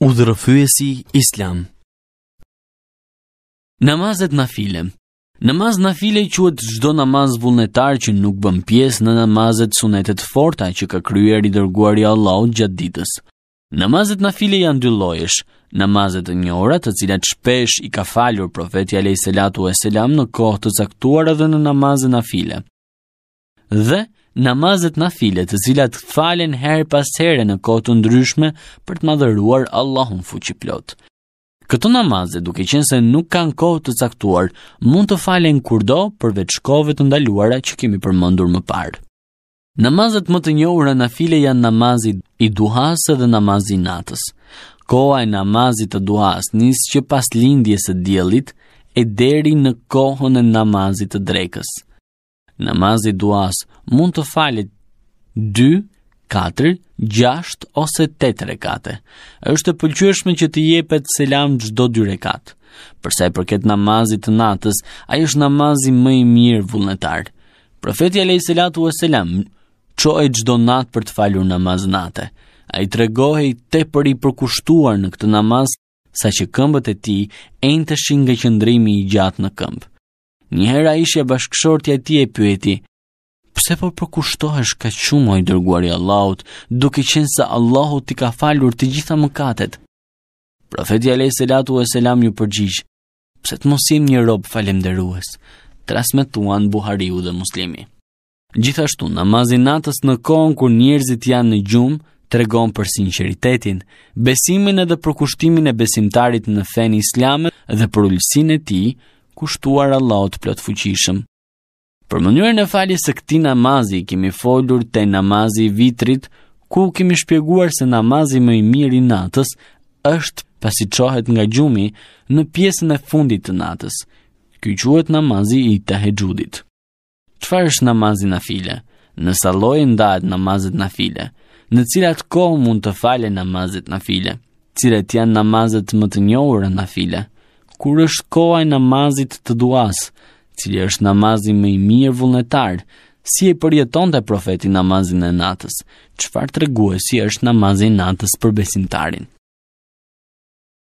Udhërëfyesi Islam Namazet na file Namaz na file i quët namaz vullnetar që nuk bëm pjes në namazet sunetet forta që ka kryer i dërguari Allah gjatë ditës. Namazet na file janë dy lojesh, namazet një orat të cilat shpesh i ka faljur profeti Alej Selatu e Selam në kohë të caktuar edhe në namazet na file. Dhe, namazet na file të cilat falen her pas here në kohë të ndryshme për të madhëruar Allahun fuqi plot. Këto namazet, duke qenë se nuk kanë kohë të caktuar, mund të falen kurdo përveç kohëve të ndaluara që kemi përmendur më parë. Namazet më të njohura na file janë namazi i duhas dhe namazi i natës. Koha e namazit të duhas nis që pas lindjes së diellit e deri në kohën e namazit të drekës namazi duas mund të falit 2, 4, 6 ose 8 rekate. Është e pëlqyeshme që të jepet selam çdo 2 rekat. Përse i përket namazit të natës, ai është namazi më i mirë vullnetar. Profeti e selam, qo e çdo natë për të falur namaz natë. Ai tregohej tepër i përkushtuar në këtë namaz sa që këmbët e ti e në të shingë qëndrimi i gjatë në këmbë. Njëhera ishe bashkëshortja ti e pyeti, pse po përkushtohesh ka qumë i dërguari Allahut, duke qenë sa Allahut ti ka falur të gjitha mëkatet. Profetja Lej Selatu e Selam ju përgjigjë, pse të mos jem një rob falemderues, transmetuan Buhariu dhe Muslimi. Gjithashtu namazin natës në kohën kur njerëzit janë në gjumë, tregon për sinqeritetin, besimin edhe përkushtimin e besimtarit në fen islamet dhe për ulësinë e tij kushtuar Allahut plot fuqishëm. Për mënyrën e faljes së këtij namazi kemi folur te namazi i vitrit, ku kemi shpjeguar se namazi më i mirë i natës është pasi çohet nga gjumi në pjesën e fundit të natës. Ky quhet namazi i tahexhudit. Çfarë është namazi na file? Në salloj ndahet namazet na file. Në cilat kohë mund të falen namazet na file? Cilat janë namazet më të njohura na file? kur është koha e namazit të duas, cili është namazi më i mirë vullnetar, si e përjeton të profeti namazin e natës, qëfar të reguë si është namazin natës për besintarin.